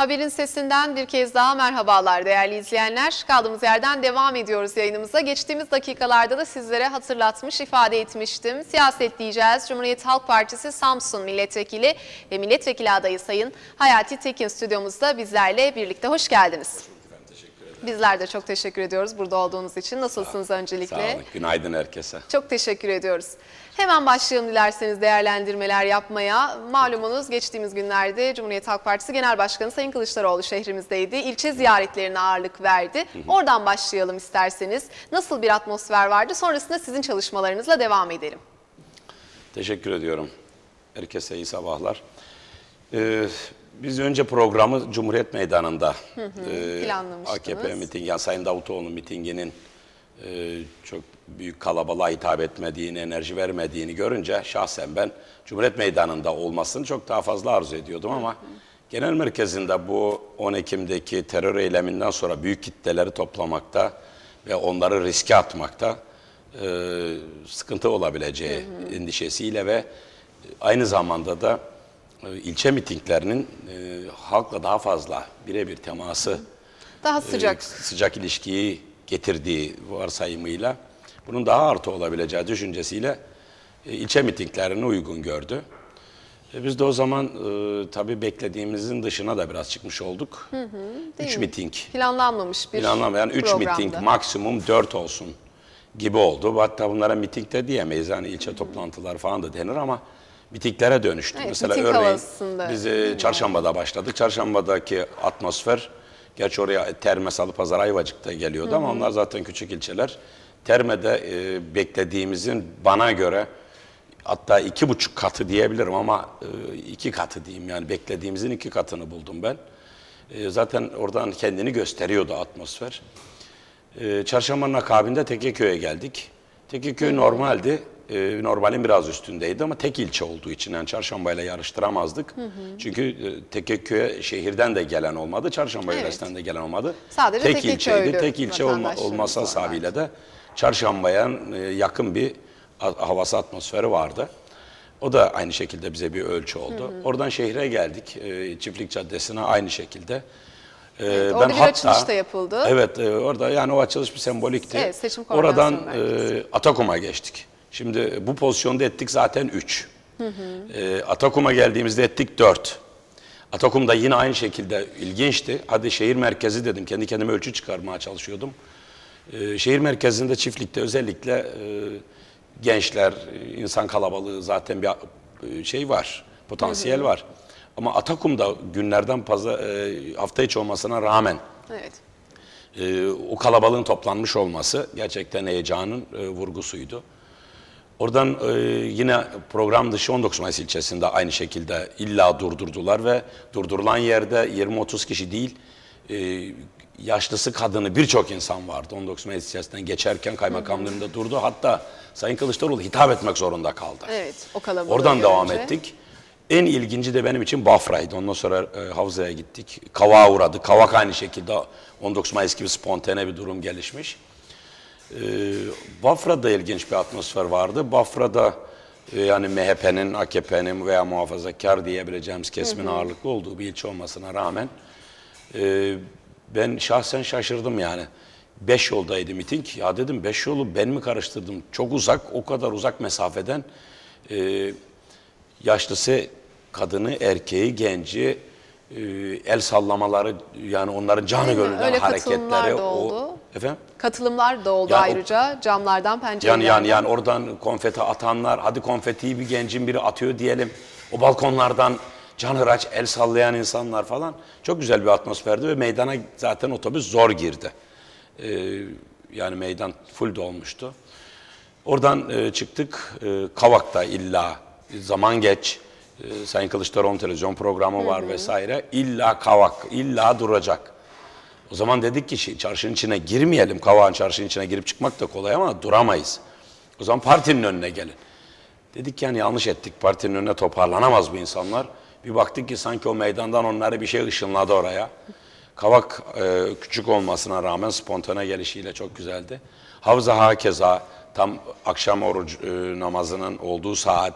Haberin sesinden bir kez daha merhabalar değerli izleyenler. Kaldığımız yerden devam ediyoruz yayınımıza. Geçtiğimiz dakikalarda da sizlere hatırlatmış, ifade etmiştim. Siyaset diyeceğiz. Cumhuriyet Halk Partisi Samsun Milletvekili ve Milletvekili adayı Sayın Hayati Tekin stüdyomuzda bizlerle birlikte. Hoş geldiniz. Bizler de çok teşekkür ediyoruz burada olduğunuz için. Nasılsınız sağ, öncelikle? Sağ olun. Günaydın herkese. Çok teşekkür ediyoruz. Hemen başlayalım dilerseniz değerlendirmeler yapmaya. Malumunuz geçtiğimiz günlerde Cumhuriyet Halk Partisi Genel Başkanı Sayın Kılıçdaroğlu şehrimizdeydi. İlçe ziyaretlerine ağırlık verdi. Oradan başlayalım isterseniz. Nasıl bir atmosfer vardı? Sonrasında sizin çalışmalarınızla devam edelim. Teşekkür ediyorum. Herkese iyi sabahlar. Ee, biz önce programı Cumhuriyet Meydanı'nda hı e, AKP mitingi, yani Sayın Davutoğlu'nun mitinginin e, çok büyük kalabalığa hitap etmediğini, enerji vermediğini görünce şahsen ben Cumhuriyet Meydanı'nda olmasını çok daha fazla arzu ediyordum ama genel merkezinde bu 10 Ekim'deki terör eyleminden sonra büyük kitleleri toplamakta ve onları riske atmakta e, sıkıntı olabileceği hı endişesiyle ve aynı zamanda da e, ilçe mitinglerinin e, halkla daha fazla birebir teması daha sıcak e, sıcak ilişkiyi getirdiği varsayımıyla bunun daha artı olabileceği düşüncesiyle e, ilçe mitinglerini uygun gördü. E, biz de o zaman e, tabii beklediğimizin dışına da biraz çıkmış olduk. Hı hı, üç mi? miting. Planlanmamış bir Planlanmayan üç miting maksimum dört olsun gibi oldu. Hatta bunlara miting de diyemeyiz. Yani ilçe hı hı. toplantılar falan da denir ama mitinglere dönüştü. Evet, Mesela miting örneğin havasında. biz e, çarşambada başladık. Çarşambadaki atmosfer gerçi oraya Termes, Alıpazar, ayvacıkta da geliyordu hı hı. ama onlar zaten küçük ilçeler. Terme'de e, beklediğimizin bana göre hatta iki buçuk katı diyebilirim ama e, iki katı diyeyim yani beklediğimizin iki katını buldum ben. E, zaten oradan kendini gösteriyordu atmosfer. E, çarşambanın akabinde Tekeköy'e geldik. Tekeköy normaldi. E, normalin biraz üstündeydi ama tek ilçe olduğu için yani çarşambayla yarıştıramazdık. Hı hı. Çünkü e, Tekeköy'e şehirden de gelen olmadı, çarşamba evet. yöresine de gelen olmadı. Sadece tek ilçeydi. Tek ilçe olma, olması hasabiyle de çarşambaya e, yakın bir havası atmosferi vardı. O da aynı şekilde bize bir ölçü oldu. Hı hı. Oradan şehre geldik. E, Çiftlik Caddesi'ne aynı şekilde. E, evet, ben orada hatta, açılış da yapıldı. Evet orada yani o açılış bir sembolikti. Evet, seçim Oradan e, Atakum'a geçtik. Şimdi bu pozisyonda ettik zaten 3. E, Atakum'a geldiğimizde ettik 4. Atakum'da yine aynı şekilde ilginçti. Hadi şehir merkezi dedim. Kendi kendime ölçü çıkarmaya çalışıyordum. Ee, şehir merkezinde çiftlikte özellikle e, gençler, insan kalabalığı zaten bir e, şey var, potansiyel hı var. Ama Atakum'da günlerden pazar, e, hafta içi olmasına rağmen evet. o kalabalığın toplanmış olması gerçekten heyecanın e, vurgusuydu. Oradan yine program dışı 19 Mayıs ilçesinde aynı şekilde illa durdurdular ve durdurulan yerde 20-30 kişi değil yaşlısı kadını birçok insan vardı. 19 Mayıs siyasetinden geçerken kaymakamlarında durdu. Hatta Sayın Kılıçdaroğlu hitap etmek zorunda kaldı. Evet o kalabalık. Oradan görünce. devam ettik. En ilginci de benim için Bafra'ydı. Ondan sonra e, Havza'ya gittik. Kavağa uğradı. Kavak aynı şekilde 19 Mayıs gibi spontane bir durum gelişmiş. E, Bafra'da ilginç bir atmosfer vardı. Bafra'da e, yani MHP'nin, AKP'nin veya muhafazakar diyebileceğimiz kesimin hı hı. ağırlıklı olduğu bir ilçe olmasına rağmen e, ben şahsen şaşırdım yani. Beş yoldaydı miting. Ya dedim beş yolu ben mi karıştırdım? Çok uzak, o kadar uzak mesafeden e, yaşlısı kadını, erkeği, genci, e, el sallamaları yani onların canı gönülden hareketleri. Da oldu. O, efendim? Katılımlar da oldu yani ayrıca o, camlardan pencerelerden. Yani, yani, yani oradan konfeti atanlar, hadi konfeti bir gencin biri atıyor diyelim. O balkonlardan Can canhıraç el sallayan insanlar falan çok güzel bir atmosferdi ve meydana zaten otobüs zor girdi. Ee, yani meydan full dolmuştu. Oradan e, çıktık e, Kavak'ta illa zaman geç e, Sayın Kılıçdaroğlu televizyon programı var hı hı. vesaire illa Kavak illa duracak. O zaman dedik ki çarşının içine girmeyelim. kavakın çarşının içine girip çıkmak da kolay ama duramayız. O zaman partinin önüne gelin. Dedik ki yani yanlış ettik. Partinin önüne toparlanamaz bu insanlar. Bir baktık ki sanki o meydandan onları bir şey ışınladı oraya. Kavak e, küçük olmasına rağmen spontane gelişiyle çok güzeldi. Havza hakeza tam akşam oruç e, namazının olduğu saat,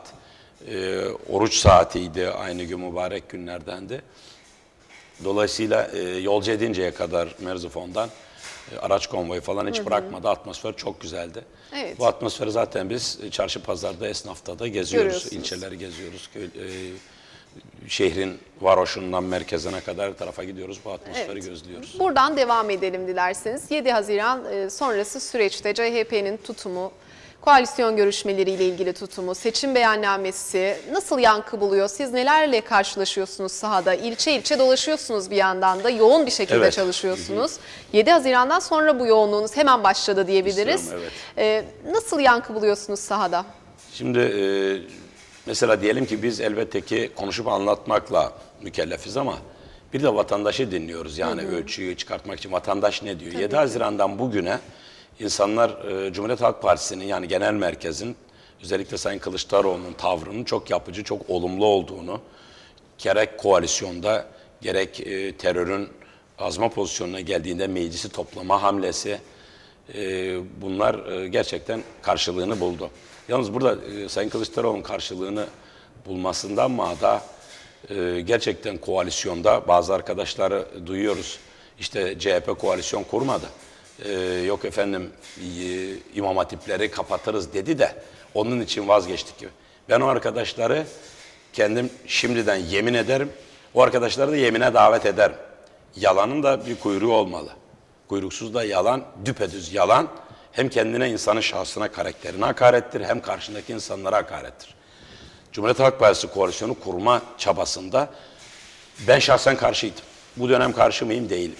e, oruç saatiydi. Aynı gün mübarek günlerdendi. Dolayısıyla e, yolcu edinceye kadar Merzifon'dan e, araç konvoyu falan hiç Hı -hı. bırakmadı. Atmosfer çok güzeldi. Evet. Bu atmosferi zaten biz çarşı pazarda, esnafta da geziyoruz. İlçeleri geziyoruz, köy, e, şehrin varoşundan merkezine kadar tarafa gidiyoruz. Bu atmosferi evet. gözlüyoruz. Buradan devam edelim dilerseniz. 7 Haziran e, sonrası süreçte CHP'nin tutumu, koalisyon görüşmeleriyle ilgili tutumu, seçim beyannamesi nasıl yankı buluyor? Siz nelerle karşılaşıyorsunuz sahada? İlçe ilçe dolaşıyorsunuz bir yandan da yoğun bir şekilde evet. çalışıyorsunuz. 7 Haziran'dan sonra bu yoğunluğunuz hemen başladı diyebiliriz. evet. E, nasıl yankı buluyorsunuz sahada? Şimdi e, Mesela diyelim ki biz elbette ki konuşup anlatmakla mükellefiz ama bir de vatandaşı dinliyoruz. Yani hı hı. ölçüyü çıkartmak için vatandaş ne diyor? Tabii 7 Haziran'dan bugüne insanlar e, Cumhuriyet Halk Partisi'nin yani genel merkezin özellikle Sayın Kılıçdaroğlu'nun tavrının çok yapıcı, çok olumlu olduğunu gerek koalisyonda gerek e, terörün azma pozisyonuna geldiğinde meclisi toplama hamlesi e, bunlar gerçekten karşılığını buldu. Yalnız burada e, Sayın Kılıçdaroğlu'nun karşılığını bulmasından mı e, gerçekten koalisyonda bazı arkadaşları duyuyoruz. İşte CHP koalisyon kurmadı. E, yok efendim e, imam hatipleri kapatırız dedi de onun için vazgeçtik gibi. Ben o arkadaşları kendim şimdiden yemin ederim. O arkadaşları da yemine davet ederim. Yalanın da bir kuyruğu olmalı. Kuyruksuz da yalan, düpedüz yalan hem kendine insanın şahsına karakterine hakarettir hem karşındaki insanlara hakarettir. Cumhuriyet Halk Partisi koalisyonu kurma çabasında ben şahsen karşıydım. Bu dönem karşı mıyım değilim.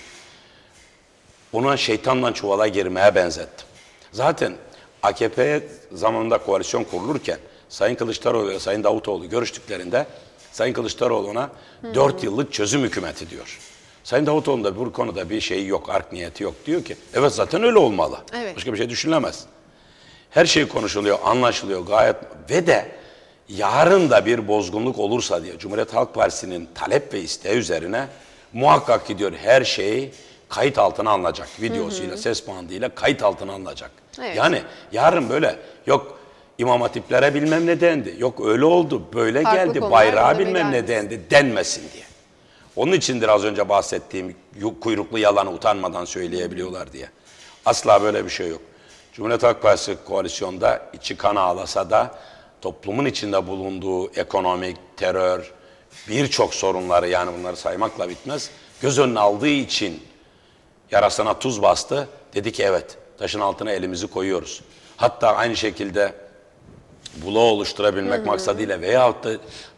Ona şeytanla çuvala girmeye benzettim. Zaten AKP zamanında koalisyon kurulurken Sayın Kılıçdaroğlu ve Sayın Davutoğlu görüştüklerinde Sayın Kılıçdaroğlu'na hmm. 4 yıllık çözüm hükümeti diyor. Sayın Davutoğlu'nun da bu konuda bir şey yok, ark niyeti yok. Diyor ki evet zaten öyle olmalı. Evet. Başka bir şey düşünülemez. Her şey konuşuluyor, anlaşılıyor gayet ve de yarın da bir bozgunluk olursa diye Cumhuriyet Halk Partisi'nin talep ve isteği üzerine muhakkak gidiyor her şeyi kayıt altına alınacak. Videosuyla, ses bandıyla kayıt altına alınacak. Evet. Yani yarın böyle yok İmam Hatiplere bilmem ne dendi, yok öyle oldu, böyle Farklı geldi, bayrağı bilmem gelmiş. ne dendi denmesin diye. Onun içindir az önce bahsettiğim kuyruklu yalanı utanmadan söyleyebiliyorlar diye. Asla böyle bir şey yok. Cumhuriyet Halk Partisi koalisyonda içi kan ağlasa da toplumun içinde bulunduğu ekonomik, terör, birçok sorunları yani bunları saymakla bitmez. Göz önüne aldığı için yarasına tuz bastı. Dedi ki evet taşın altına elimizi koyuyoruz. Hatta aynı şekilde bula oluşturabilmek Hı-hı. maksadıyla veyahut da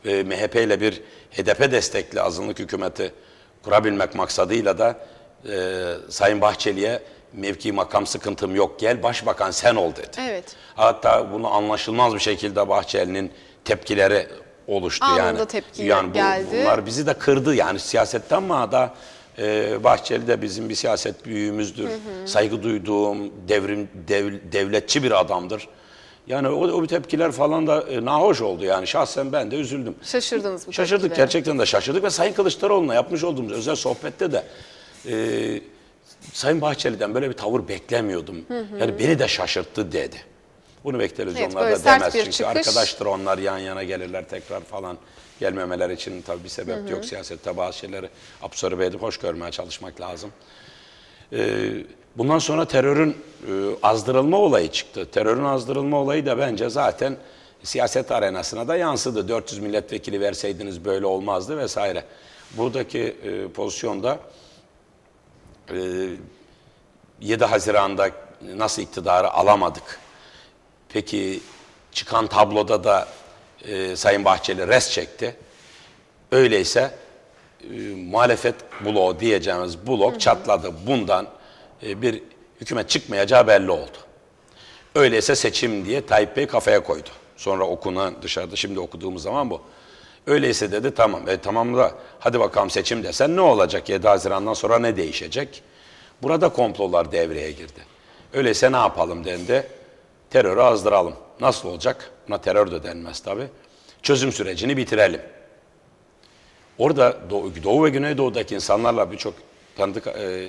e, MHP ile bir HDP destekli azınlık hükümeti kurabilmek maksadıyla da e, Sayın Bahçeli'ye mevki makam sıkıntım yok gel başbakan sen ol dedi. Evet. Hatta bunu anlaşılmaz bir şekilde Bahçeli'nin tepkileri oluştu Anında yani. tepkiler yani bu, geldi. Bunlar bizi de kırdı yani siyasetten ama da e, Bahçeli de bizim bir siyaset büyüğümüzdür. Hı hı. Saygı duyduğum devrim dev, devletçi bir adamdır. Yani o, o tepkiler falan da e, nahoş oldu yani şahsen ben de üzüldüm. Şaşırdınız mı? Şaşırdık tepkilere. gerçekten de şaşırdık ve Sayın Kılıçdaroğlu'na yapmış olduğumuz özel sohbette de e, Sayın Bahçeli'den böyle bir tavır beklemiyordum. Hı hı. Yani beni de şaşırttı dedi. Bunu bekleriz evet, onlar da demez çünkü çıkış. arkadaştır onlar yan yana gelirler tekrar falan gelmemeler için tabii bir sebep hı hı. yok siyasette bazı şeyleri absorbe edip hoş görmeye çalışmak lazım. Ee, Bundan sonra terörün e, azdırılma olayı çıktı. Terörün azdırılma olayı da bence zaten siyaset arenasına da yansıdı. 400 milletvekili verseydiniz böyle olmazdı vesaire. Buradaki e, pozisyonda e, 7 Haziran'da nasıl iktidarı alamadık? Peki çıkan tabloda da e, Sayın Bahçeli res çekti. Öyleyse e, muhalefet bloğu diyeceğimiz blok çatladı. Bundan e, bir hükümet çıkmayacağı belli oldu. Öyleyse seçim diye Tayyip Bey kafaya koydu. Sonra okunan dışarıda şimdi okuduğumuz zaman bu. Öyleyse dedi tamam. E tamam da hadi bakalım seçim desen ne olacak? 7 Haziran'dan sonra ne değişecek? Burada komplolar devreye girdi. Öyleyse ne yapalım dendi. Terörü azdıralım. Nasıl olacak? Buna terör de denmez tabii. Çözüm sürecini bitirelim. Orada Doğu, Doğu ve Güneydoğu'daki insanlarla birçok tanıdık e, e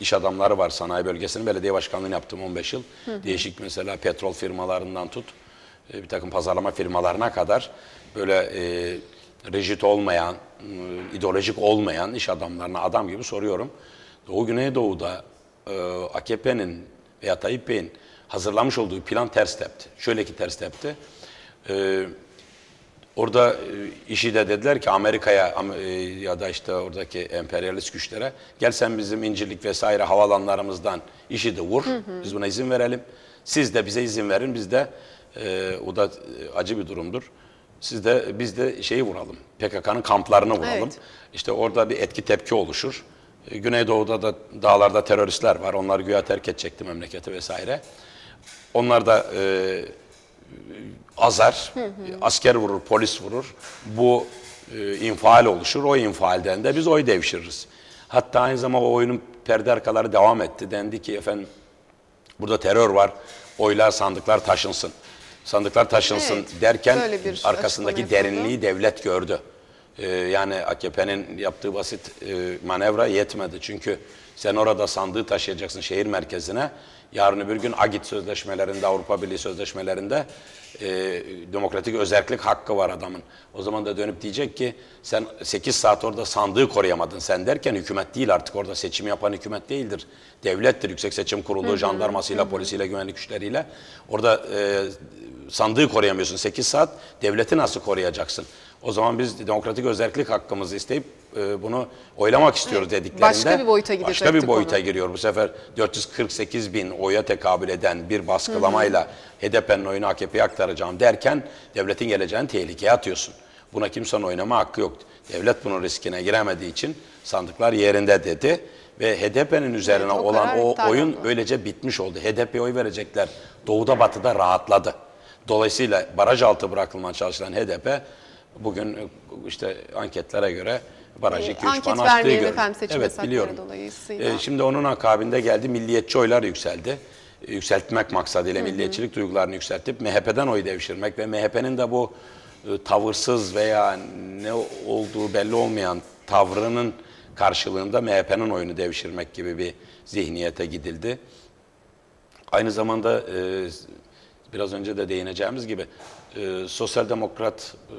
iş adamları var sanayi bölgesinin belediye başkanlığını yaptım 15 yıl. Hı hı. Değişik mesela petrol firmalarından tut e, bir takım pazarlama firmalarına kadar böyle e, rejit olmayan, e, ideolojik olmayan iş adamlarına adam gibi soruyorum. Doğu Güneydoğu'da e, AKP'nin veya Tayyip Bey'in hazırlamış olduğu plan ters tepti. Şöyle ki ters tepti. E, Orada e, işi de dediler ki Amerika'ya e, ya da işte oradaki emperyalist güçlere gel sen bizim incirlik vesaire havalanlarımızdan işi de vur. Hı hı. Biz buna izin verelim. Siz de bize izin verin. Biz de e, o da e, acı bir durumdur. Siz de biz de şeyi vuralım. PKK'nın kamplarını vuralım. Evet. İşte orada bir etki tepki oluşur. Güneydoğu'da da dağlarda teröristler var. Onlar güya terk edecekti memleketi vesaire. Onlar da e, azar, hı hı. asker vurur, polis vurur. Bu e, infial oluşur. O infalden de biz oy devşiririz. Hatta aynı zamanda o oyunun perde arkaları devam etti. Dendi ki efendim burada terör var. Oylar, sandıklar taşınsın. Sandıklar taşınsın evet, derken arkasındaki derinliği yapıldı. devlet gördü. Ee, yani AKP'nin yaptığı basit e, manevra yetmedi. Çünkü sen orada sandığı taşıyacaksın şehir merkezine. Yarın öbür gün Agit sözleşmelerinde, Avrupa Birliği sözleşmelerinde e, demokratik özellik hakkı var adamın. O zaman da dönüp diyecek ki sen 8 saat orada sandığı koruyamadın sen derken hükümet değil artık orada seçim yapan hükümet değildir. Devlettir Yüksek Seçim Kurulu, jandarmasıyla, polisiyle, güvenlik güçleriyle. Orada e, sandığı koruyamıyorsun 8 saat devleti nasıl koruyacaksın? O zaman biz demokratik özellik hakkımızı isteyip e, bunu oylamak istiyoruz dediklerinde başka bir boyuta gidecek. Başka bir boyuta onu. giriyor. Bu sefer 448 bin oya tekabül eden bir baskılamayla HDP'nin oyunu AKP'ye aktaracağım derken devletin geleceğini tehlikeye atıyorsun. Buna kimsenin oynama hakkı yok. Devlet bunun riskine giremediği için sandıklar yerinde dedi ve HDP'nin üzerine evet, o olan o oyun oldu. böylece bitmiş oldu. HDP'ye oy verecekler doğuda batıda rahatladı. Dolayısıyla baraj altı bırakılmaya çalışılan HDP bugün e, işte anketlere göre barajı 2-3 e, puan arttığı görülüyor. Evet biliyorum. Dolayısıyla. E, şimdi onun akabinde geldi milliyetçi oylar yükseldi. E, yükseltmek maksadıyla milliyetçilik duygularını yükseltip MHP'den oy devşirmek ve MHP'nin de bu e, tavırsız veya ne olduğu belli olmayan tavrının karşılığında MHP'nin oyunu devşirmek gibi bir zihniyete gidildi. Aynı zamanda e, biraz önce de değineceğimiz gibi e, Sosyal Demokrat e,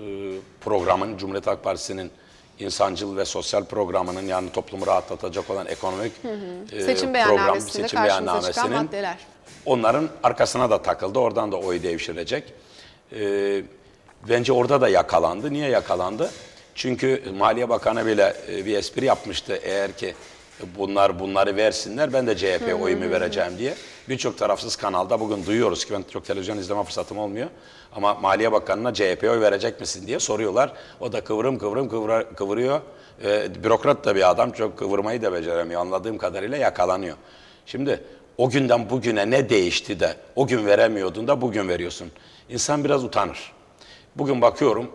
programın Cumhuriyet Halk Partisi'nin insancıl ve sosyal programının yani toplumu rahatlatacak olan ekonomik hı hı. E, seçim program, seçim beyannamesinin onların arkasına da takıldı. Oradan da oy devşirecek. E, bence orada da yakalandı. Niye yakalandı? Çünkü Maliye Bakanı bile e, bir espri yapmıştı. Eğer ki bunlar bunları versinler ben de CHP'ye oyumu vereceğim diye. Birçok tarafsız kanalda bugün duyuyoruz ki ben çok televizyon izleme fırsatım olmuyor. Ama Maliye Bakanı'na CHP'ye oy verecek misin diye soruyorlar. O da kıvırım kıvırım kıvra, kıvırıyor. E, bürokrat da bir adam çok kıvırmayı da beceremiyor. Anladığım kadarıyla yakalanıyor. Şimdi o günden bugüne ne değişti de o gün veremiyordun da bugün veriyorsun. İnsan biraz utanır. Bugün bakıyorum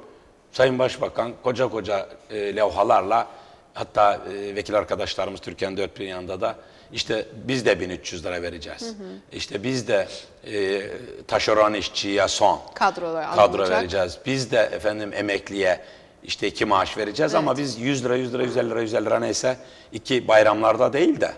Sayın Başbakan koca koca e, levhalarla hatta e, vekil arkadaşlarımız Türkiye'nin dört bir yanında da işte biz de 1300 lira vereceğiz. Hı hı. İşte biz de e, taşeron işçiye son kadrolar kadro vereceğiz. Biz de efendim emekliye işte iki maaş vereceğiz evet. ama biz 100 lira 100 lira 150 lira 150 lira neyse iki bayramlarda değil de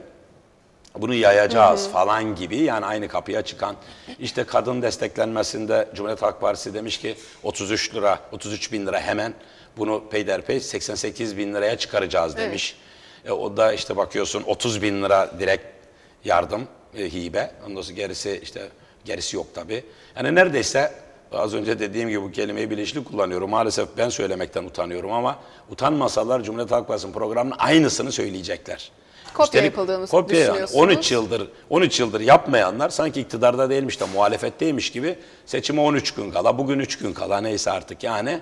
bunu yayacağız hı hı. falan gibi yani aynı kapıya çıkan işte kadın desteklenmesinde Cumhuriyet Halk Partisi demiş ki 33 lira 33 bin lira hemen bunu peyderpey 88 bin liraya çıkaracağız demiş. Evet. E, o da işte bakıyorsun 30 bin lira direkt yardım, e, hibe. Ondan sonra gerisi işte gerisi yok tabii. Yani neredeyse az önce dediğim gibi bu kelimeyi bilinçli kullanıyorum. Maalesef ben söylemekten utanıyorum ama utanmasalar Cumhuriyet Halk Partisi'nin programının aynısını söyleyecekler. Kopya Üstelik, yapıldığını kopya, düşünüyorsunuz. 13 yıldır 13 yıldır yapmayanlar sanki iktidarda değilmiş de muhalefetteymiş gibi seçime 13 gün kala, bugün 3 gün kala neyse artık yani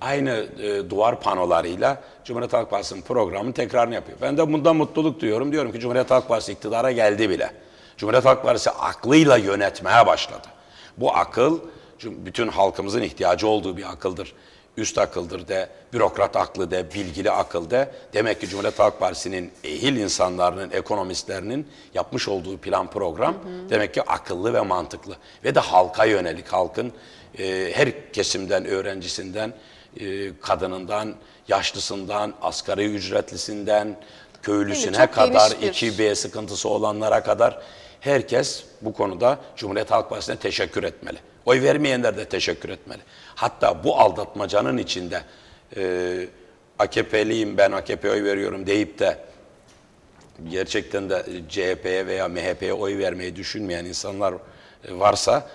aynı e, duvar panolarıyla Cumhuriyet Halk Partisi'nin programını tekrarını yapıyor. Ben de bundan mutluluk duyuyorum. Diyorum ki Cumhuriyet Halk Partisi iktidara geldi bile. Cumhuriyet Halk Partisi aklıyla yönetmeye başladı. Bu akıl bütün halkımızın ihtiyacı olduğu bir akıldır. Üst akıldır de, bürokrat aklı de, bilgili akıl de. Demek ki Cumhuriyet Halk Partisi'nin ehil insanların, ekonomistlerinin yapmış olduğu plan program hı hı. demek ki akıllı ve mantıklı. Ve de halka yönelik, halkın e, her kesimden, öğrencisinden, e, kadınından, yaşlısından, asgari ücretlisinden, köylüsüne yani kadar, 2B sıkıntısı olanlara kadar herkes bu konuda Cumhuriyet Halk Partisi'ne teşekkür etmeli. Oy vermeyenler de teşekkür etmeli. Hatta bu aldatmacanın içinde e, AKP'liyim ben AKP'ye oy veriyorum deyip de gerçekten de CHP'ye veya MHP'ye oy vermeyi düşünmeyen insanlar varsa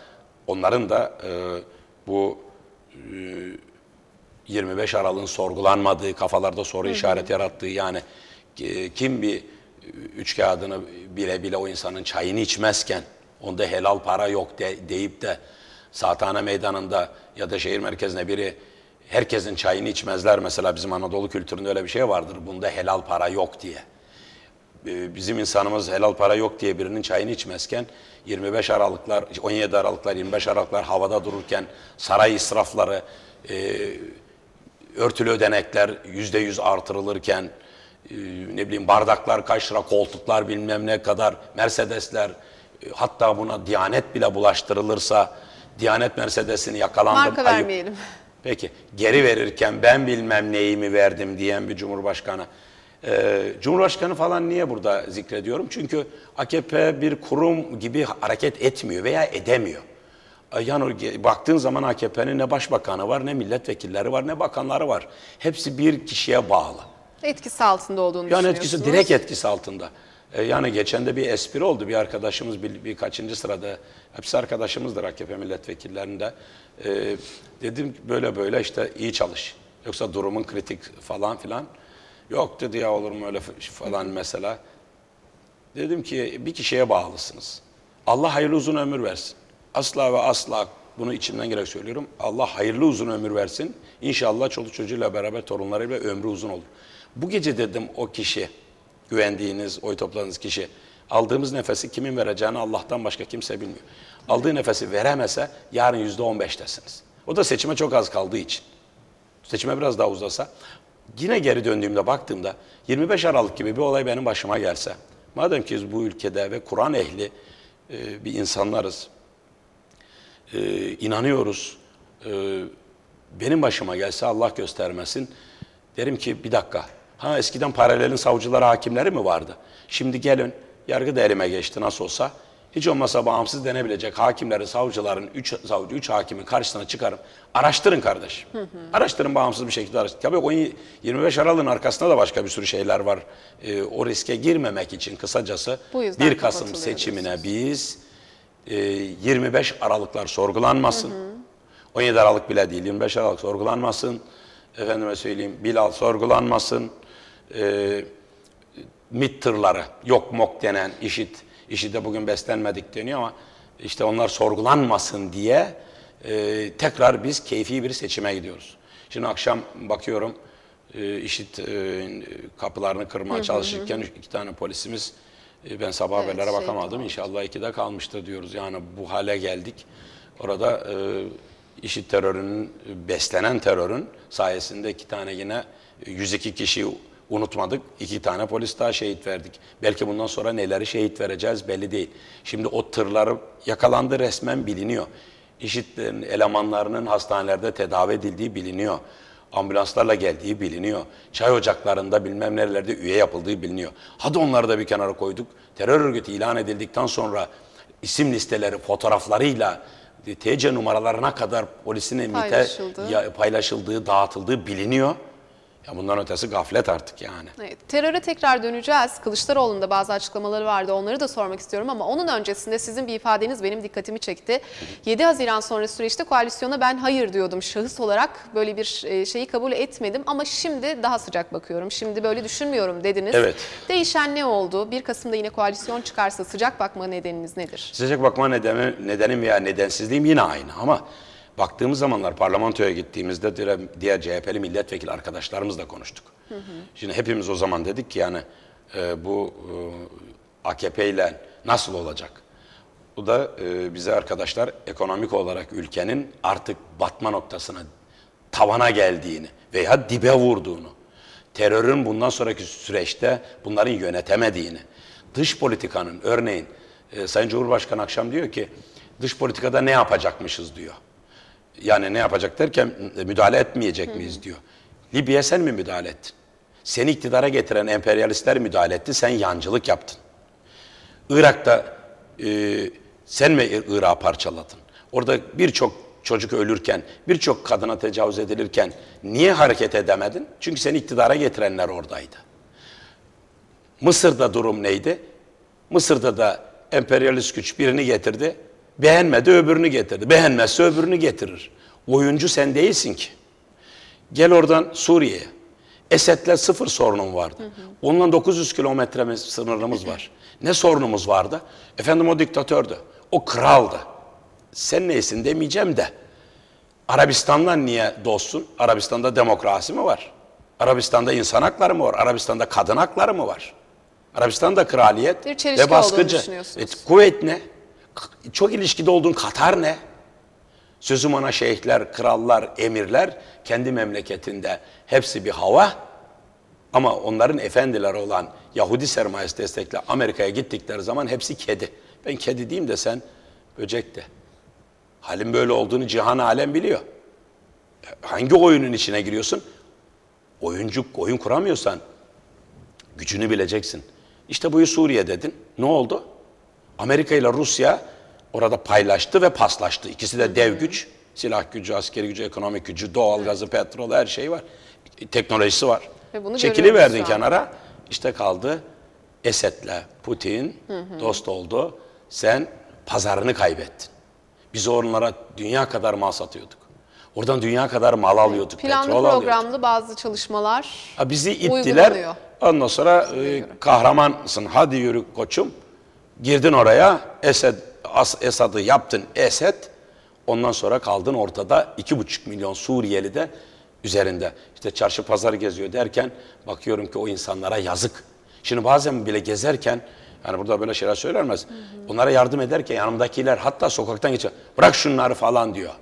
onların da e, bu e, 25 Aralık'ın sorgulanmadığı, kafalarda soru Hı-hı. işaret yarattığı yani e, kim bir üç kağıdını bile bile o insanın çayını içmezken onda helal para yok de, deyip de Satana Meydanı'nda ya da şehir merkezine biri herkesin çayını içmezler. Mesela bizim Anadolu kültüründe öyle bir şey vardır. Bunda helal para yok diye. E, bizim insanımız helal para yok diye birinin çayını içmezken 25 Aralıklar, 17 Aralıklar, 25 Aralıklar havada dururken saray israfları, e, örtülü ödenekler yüzde yüz artırılırken e, ne bileyim bardaklar kaç lira, koltuklar bilmem ne kadar, Mercedesler e, hatta buna Diyanet bile bulaştırılırsa Diyanet Mercedes'ini yakalandım. Marka ayıp. vermeyelim. Peki geri verirken ben bilmem neyimi verdim diyen bir cumhurbaşkanı. Ee, Cumhurbaşkanı falan niye burada zikrediyorum? Çünkü AKP bir kurum gibi hareket etmiyor veya edemiyor. E, yani baktığın zaman AKP'nin ne başbakanı var, ne milletvekilleri var, ne bakanları var. Hepsi bir kişiye bağlı. Etkisi altında olduğunu yani etkisi, direkt etkisi altında. E, yani geçen de bir espri oldu. Bir arkadaşımız bir, bir kaçıncı sırada, hepsi arkadaşımızdır AKP milletvekillerinde. Ee, dedim böyle böyle işte iyi çalış. Yoksa durumun kritik falan filan. Yok dedi ya olur mu öyle falan mesela. Dedim ki bir kişiye bağlısınız. Allah hayırlı uzun ömür versin asla ve asla bunu içimden gerek söylüyorum. Allah hayırlı uzun ömür versin. İnşallah çoluk çocuğuyla beraber torunlarıyla ömrü uzun olur. Bu gece dedim o kişi, güvendiğiniz, oy topladığınız kişi, aldığımız nefesi kimin vereceğini Allah'tan başka kimse bilmiyor. Aldığı nefesi veremese yarın yüzde on beştesiniz. O da seçime çok az kaldığı için. Seçime biraz daha uzasa. Yine geri döndüğümde baktığımda 25 Aralık gibi bir olay benim başıma gelse. Madem ki biz bu ülkede ve Kur'an ehli e, bir insanlarız e, inanıyoruz. E, benim başıma gelse Allah göstermesin derim ki bir dakika. Ha eskiden paralelin savcıları hakimleri mi vardı? Şimdi gelin yargı da elime geçti nasıl olsa. Hiç olmazsa bağımsız denebilecek hakimleri, savcıların, üç savcı, üç hakimin karşısına çıkarım. Araştırın kardeş. Hı hı. Araştırın bağımsız bir şekilde araştırın. Tabii o 25 Aralık'ın arkasında da başka bir sürü şeyler var. Ee, o riske girmemek için kısacası 1 Kasım seçimine biz e, 25 Aralıklar sorgulanmasın. Hı hı. 17 Aralık bile değil 25 Aralık sorgulanmasın. Efendime söyleyeyim Bilal sorgulanmasın. E, MİT tırları yok mok denen işit. de bugün beslenmedik deniyor ama işte onlar sorgulanmasın diye e, tekrar biz keyfi bir seçime gidiyoruz. Şimdi akşam bakıyorum e, işit e, kapılarını kırmaya hı hı. çalışırken iki tane polisimiz e, ben sabah evet, haberlere şey bakamadım. Şey İnşallah ikide kalmıştır diyoruz. Yani bu hale geldik. Orada e, işit terörünün, beslenen terörün sayesinde iki tane yine 102 e, kişi unutmadık. İki tane polis daha şehit verdik. Belki bundan sonra neleri şehit vereceğiz belli değil. Şimdi o tırları yakalandı resmen biliniyor. İşitlerin elemanlarının hastanelerde tedavi edildiği biliniyor ambulanslarla geldiği biliniyor. Çay ocaklarında bilmem nerelerde üye yapıldığı biliniyor. Hadi onları da bir kenara koyduk. Terör örgütü ilan edildikten sonra isim listeleri fotoğraflarıyla e, TC numaralarına kadar polisin emniyete paylaşıldığı, dağıtıldığı biliniyor. Ya bundan ötesi gaflet artık yani. Evet, teröre tekrar döneceğiz. Kılıçdaroğlu'nun da bazı açıklamaları vardı. Onları da sormak istiyorum ama onun öncesinde sizin bir ifadeniz benim dikkatimi çekti. 7 Haziran sonrası süreçte koalisyona ben hayır diyordum şahıs olarak. Böyle bir e, şeyi kabul etmedim ama şimdi daha sıcak bakıyorum. Şimdi böyle düşünmüyorum dediniz. Evet. Değişen ne oldu? 1 Kasım'da yine koalisyon çıkarsa sıcak bakma nedeniniz nedir? Sıcak bakma nedeni, nedenim veya nedensizliğim yine aynı ama Baktığımız zamanlar parlamentoya gittiğimizde diğer, diğer CHP'li milletvekili arkadaşlarımızla konuştuk. Hı hı. Şimdi hepimiz o zaman dedik ki yani e, bu e, AKP ile nasıl olacak? Bu da e, bize arkadaşlar ekonomik olarak ülkenin artık batma noktasına, tavana geldiğini veya dibe vurduğunu, terörün bundan sonraki süreçte bunların yönetemediğini, dış politikanın örneğin e, Sayın Cumhurbaşkanı akşam diyor ki dış politikada ne yapacakmışız diyor. Yani ne yapacak derken e, müdahale etmeyecek Hı. miyiz diyor. Libya sen mi müdahale ettin? Seni iktidara getiren emperyalistler müdahale etti, sen yancılık yaptın. Irak'ta e, sen mi Irak'ı parçaladın? Orada birçok çocuk ölürken, birçok kadına tecavüz edilirken niye hareket edemedin? Çünkü seni iktidara getirenler oradaydı. Mısır'da durum neydi? Mısır'da da emperyalist güç birini getirdi, Beğenmedi öbürünü getirdi. Beğenmezse öbürünü getirir. Oyuncu sen değilsin ki. Gel oradan Suriye'ye. Esed'le sıfır sorunum vardı. Hı Onunla 900 kilometre sınırımız var. Ne sorunumuz vardı? Efendim o diktatördü. O kraldı. Sen neysin demeyeceğim de. Arabistan'la niye dostsun? Arabistan'da demokrasi mi var? Arabistan'da insan hakları mı var? Arabistan'da kadın hakları mı var? Arabistan'da kraliyet ve baskıcı. Evet kuvvet ne? çok ilişkide olduğun Katar ne? Sözüm ona şeyhler, krallar, emirler kendi memleketinde hepsi bir hava. Ama onların efendileri olan Yahudi sermayesi destekli Amerika'ya gittikleri zaman hepsi kedi. Ben kedi diyeyim de sen böcek de. Halin böyle olduğunu cihan alem biliyor. E, hangi oyunun içine giriyorsun? Oyuncu, oyun kuramıyorsan gücünü bileceksin. İşte buyu Suriye dedin. Ne oldu? Amerika ile Rusya orada paylaştı ve paslaştı. İkisi de dev güç. Silah gücü, askeri gücü, ekonomik gücü, doğal gazı, petrol her şey var. Teknolojisi var. Çekili verdin kenara. İşte kaldı Esed'le Putin hı hı. dost oldu. Sen pazarını kaybettin. Biz onlara dünya kadar mal satıyorduk. Oradan dünya kadar mal alıyorduk. Planlı petrol programlı alıyorduk. bazı çalışmalar ha, Bizi ittiler. Ondan sonra e, kahramansın hadi yürü koçum. Girdin oraya Esed, As, Esad'ı yaptın Esed. Ondan sonra kaldın ortada iki buçuk milyon Suriyeli de üzerinde. İşte çarşı pazar geziyor derken bakıyorum ki o insanlara yazık. Şimdi bazen bile gezerken yani burada böyle şeyler söylenmez. Hı Onlara yardım ederken yanımdakiler hatta sokaktan geçiyor. Bırak şunları falan diyor.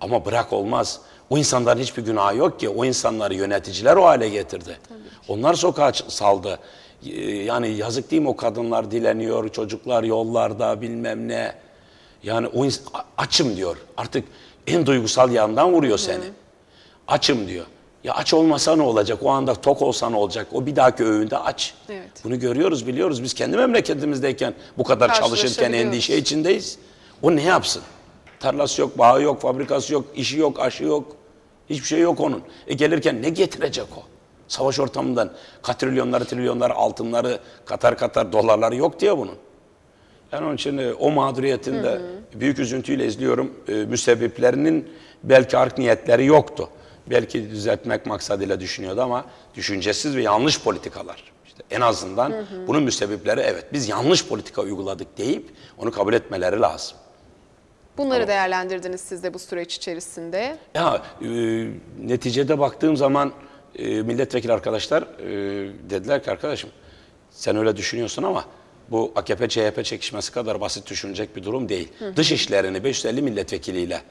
Ama bırak olmaz. O insanların hiçbir günahı yok ki. O insanları yöneticiler o hale getirdi. Onlar sokağa saldı. Ee, yani yazık değil mi o kadınlar dileniyor, çocuklar yollarda bilmem ne. Yani o açım diyor. Artık en duygusal yandan vuruyor seni. Hı. Açım diyor. Ya aç olmasa ne olacak? O anda tok olsa ne olacak? O bir dahaki öğünde aç. Evet. Bunu görüyoruz, biliyoruz. Biz kendi memleketimizdeyken bu kadar çalışırken endişe içindeyiz. O ne yapsın? Tarlası yok, bağı yok, fabrikası yok, işi yok, aşı yok. Hiçbir şey yok onun. E gelirken ne getirecek o? Savaş ortamından katrilyonları, trilyonları, altınları, katar katar dolarları yok diye bunun. Yani onun için e, o mağduriyetini de büyük üzüntüyle izliyorum. E, müsebbiplerinin belki ark niyetleri yoktu. Belki düzeltmek maksadıyla düşünüyordu ama düşüncesiz ve yanlış politikalar. İşte en azından hı hı. bunun müsebbipleri evet biz yanlış politika uyguladık deyip onu kabul etmeleri lazım. Bunları tamam. değerlendirdiniz siz de bu süreç içerisinde. Ya e, neticede baktığım zaman e, milletvekili arkadaşlar e, dediler ki arkadaşım sen öyle düşünüyorsun ama bu AKP-CHP çekişmesi kadar basit düşünecek bir durum değil. Hı. Dış işlerini 550 milletvekiliyle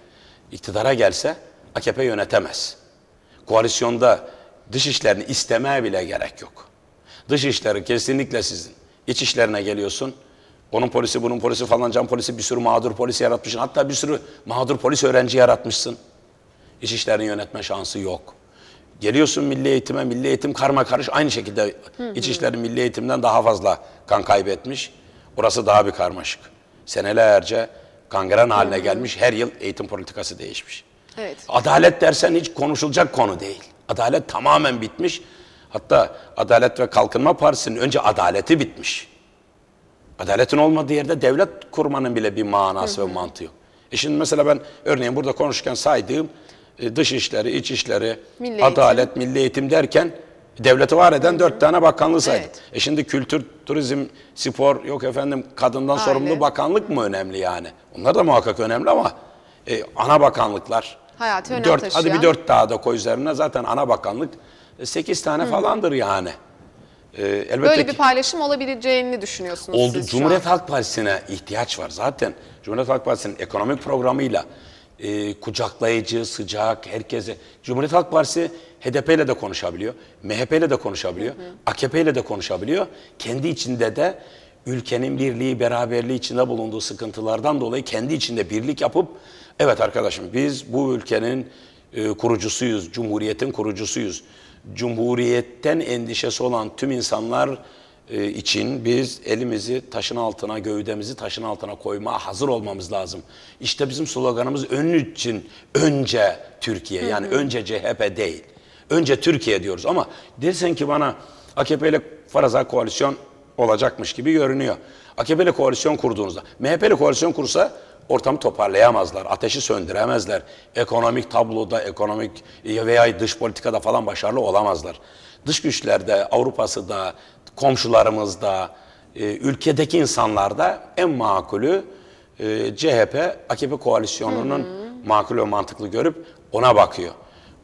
iktidara gelse AKP yönetemez. Koalisyonda dış işlerini istemeye bile gerek yok. Dış işleri kesinlikle sizin. İç işlerine geliyorsun. Onun polisi, bunun polisi, falan can polisi, bir sürü mağdur polisi yaratmışsın. Hatta bir sürü mağdur polis öğrenci yaratmışsın. İç işlerini yönetme şansı yok. Geliyorsun milli eğitime, milli eğitim karma karış aynı şekilde hı İçişleri Milli Eğitim'den daha fazla kan kaybetmiş. burası daha bir karmaşık. Senelerce kangren haline gelmiş. Her yıl eğitim politikası değişmiş. Evet. Adalet dersen hiç konuşulacak konu değil. Adalet tamamen bitmiş. Hatta Adalet ve Kalkınma Partisi'nin önce adaleti bitmiş. Adaletin olmadığı yerde devlet kurmanın bile bir manası hı hı. ve mantığı yok. E şimdi mesela ben örneğin burada konuşurken saydığım e, dış işleri, iç işleri, milli adalet, eğitim. milli eğitim derken devleti var eden dört tane bakanlığı saydı. Evet. E şimdi kültür, turizm, spor, yok efendim kadından Aile. sorumlu bakanlık mı önemli yani? Onlar da muhakkak önemli ama e, ana bakanlıklar. Hayatı önem dört, taşıyan. Hadi bir dört daha da koy üzerine zaten ana bakanlık e, sekiz tane Hı. falandır yani. E, elbette Böyle bir paylaşım olabileceğini düşünüyorsunuz oldu, siz Cumhuriyet Halk Partisi'ne ihtiyaç var zaten. Cumhuriyet Halk Partisi'nin ekonomik programıyla e, kucaklayıcı, sıcak, herkese. Cumhuriyet Halk Partisi HDP ile de konuşabiliyor, MHP ile de konuşabiliyor, hı hı. AKP ile de konuşabiliyor. Kendi içinde de ülkenin birliği, beraberliği içinde bulunduğu sıkıntılardan dolayı kendi içinde birlik yapıp evet arkadaşım biz bu ülkenin e, kurucusuyuz, cumhuriyetin kurucusuyuz. Cumhuriyetten endişesi olan tüm insanlar e, için biz elimizi taşın altına, gövdemizi taşın altına koymaya hazır olmamız lazım. İşte bizim sloganımız önün için önce Türkiye hı hı. yani önce CHP değil. Önce Türkiye diyoruz ama dersen ki bana AKP ile faraza koalisyon olacakmış gibi görünüyor. AKP ile koalisyon kurduğunuzda, MHP ile koalisyon kursa ortamı toparlayamazlar, ateşi söndüremezler. Ekonomik tabloda, ekonomik e, veya dış politikada falan başarılı olamazlar. Dış güçlerde, Avrupa'sı da, komşularımızda, e, ülkedeki insanlarda en makulü e, CHP, AKP koalisyonunun hı hı. makul ve mantıklı görüp ona bakıyor.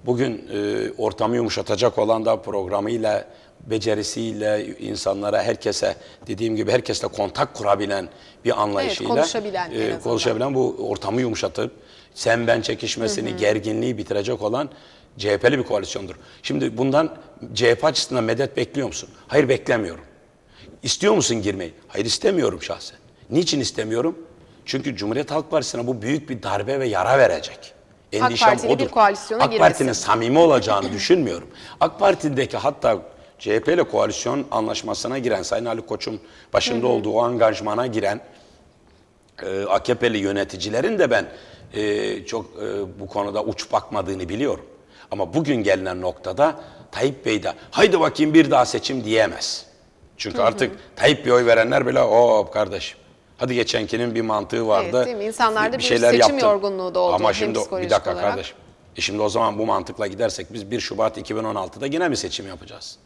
Bugün e, ortamı yumuşatacak olan da programıyla, becerisiyle, insanlara, herkese dediğim gibi herkesle kontak kurabilen bir anlayışıyla evet, konuşabilen, e, konuşabilen bu ortamı yumuşatıp sen ben çekişmesini, hı hı. gerginliği bitirecek olan CHP'li bir koalisyondur. Şimdi bundan CHP açısından medet bekliyor musun? Hayır beklemiyorum. İstiyor musun girmeyi? Hayır istemiyorum şahsen. Niçin istemiyorum? Çünkü Cumhuriyet Halk Partisi'ne bu büyük bir darbe ve yara verecek. Endişem AK odur. Bir koalisyona AK Parti'nin samimi olacağını düşünmüyorum. AK Parti'deki hatta CHP ile koalisyon anlaşmasına giren, Sayın Ali Koç'un başında hı hı. olduğu o angajmana giren e, AKP'li yöneticilerin de ben e, çok e, bu konuda uç bakmadığını biliyorum. Ama bugün gelinen noktada Tayyip Bey de haydi bakayım bir daha seçim diyemez. Çünkü hı hı. artık Tayyip Bey oy verenler bile o kardeşim. Hadi geçenkinin bir mantığı vardı. Evet değil mi? İnsanlarda bir, bir şeyler seçim yaptım. yorgunluğu da oldu. Ama şimdi bir dakika olarak. kardeşim. E şimdi o zaman bu mantıkla gidersek biz 1 Şubat 2016'da yine mi seçim yapacağız?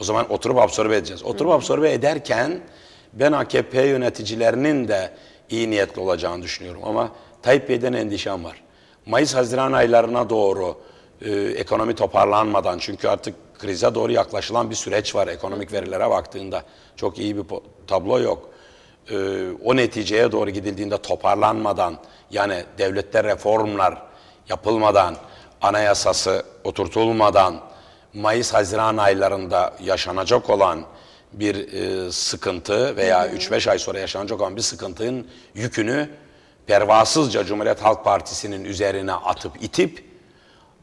O zaman oturup absorbe edeceğiz. Oturup Hı. absorbe ederken ben AKP yöneticilerinin de iyi niyetli olacağını düşünüyorum. Ama Tayyip Bey'den endişem var. Mayıs-Haziran aylarına doğru e, ekonomi toparlanmadan çünkü artık krize doğru yaklaşılan bir süreç var ekonomik verilere baktığında. Çok iyi bir tablo yok. E, o neticeye doğru gidildiğinde toparlanmadan yani devlette reformlar yapılmadan, anayasası oturtulmadan, Mayıs-Haziran aylarında yaşanacak olan bir e, sıkıntı veya 3-5 ay sonra yaşanacak olan bir sıkıntının yükünü pervasızca Cumhuriyet Halk Partisi'nin üzerine atıp itip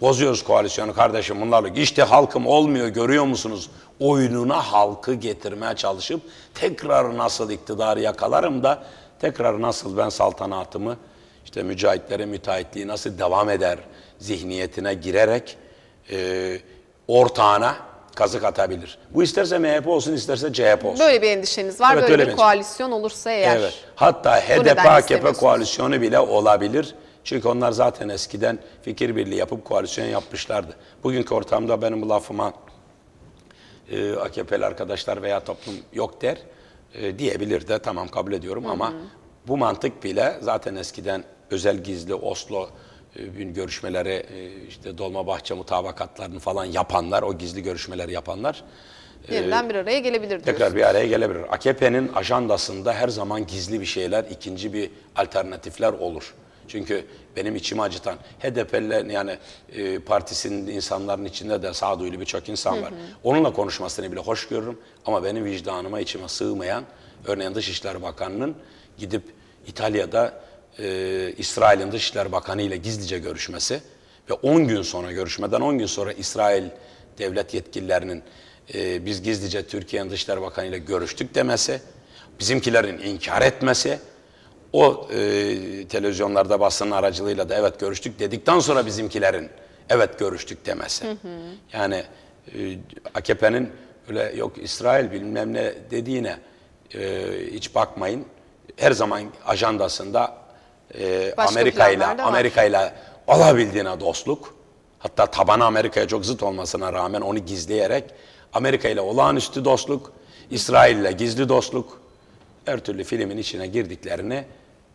Bozuyoruz koalisyonu kardeşim bunlarla. İşte halkım olmuyor görüyor musunuz? Oyununa halkı getirmeye çalışıp tekrar nasıl iktidarı yakalarım da tekrar nasıl ben saltanatımı işte mücahitlere müteahhitliği nasıl devam eder zihniyetine girerek e, ortağına kazık atabilir. Bu isterse MHP olsun isterse CHP olsun. Böyle bir endişeniz var. Evet, böyle bir koalisyon olursa eğer. Evet. Hatta HDP AKP koalisyonu bile olabilir. Çünkü onlar zaten eskiden fikir birliği yapıp koalisyon yapmışlardı. Bugünkü ortamda benim bu lafıma e, AKP'li arkadaşlar veya toplum yok der e, diyebilir de tamam kabul ediyorum hı hı. ama bu mantık bile zaten eskiden özel gizli Oslo e, gün görüşmeleri e, işte Dolmabahçe mutabakatlarını falan yapanlar, o gizli görüşmeleri yapanlar e, yeniden bir araya gelebilir diyorsun. Tekrar bir araya gelebilir. AKP'nin ajandasında her zaman gizli bir şeyler, ikinci bir alternatifler olur. Çünkü benim içimi acıtan HDP'lilerin yani e, partisinin insanların içinde de sağduyulu birçok insan var. Hı hı. Onunla konuşmasını bile hoş görürüm ama benim vicdanıma içime sığmayan örneğin Dışişleri Bakanı'nın gidip İtalya'da e, İsrail'in Dışişleri Bakanı ile gizlice görüşmesi ve 10 gün sonra görüşmeden 10 gün sonra İsrail devlet yetkililerinin e, biz gizlice Türkiye'nin Dışişleri Bakanı ile görüştük demesi, bizimkilerin inkar etmesi o e, televizyonlarda basın aracılığıyla da evet görüştük dedikten sonra bizimkilerin evet görüştük demesi. Hı hı. Yani e, AKP'nin öyle yok İsrail bilmem ne dediğine e, hiç bakmayın. Her zaman ajandasında e, Amerika ile Amerika ile olabildiğine dostluk. Hatta tabanı Amerika'ya çok zıt olmasına rağmen onu gizleyerek Amerika ile olağanüstü dostluk, İsrail ile gizli dostluk her türlü filmin içine girdiklerini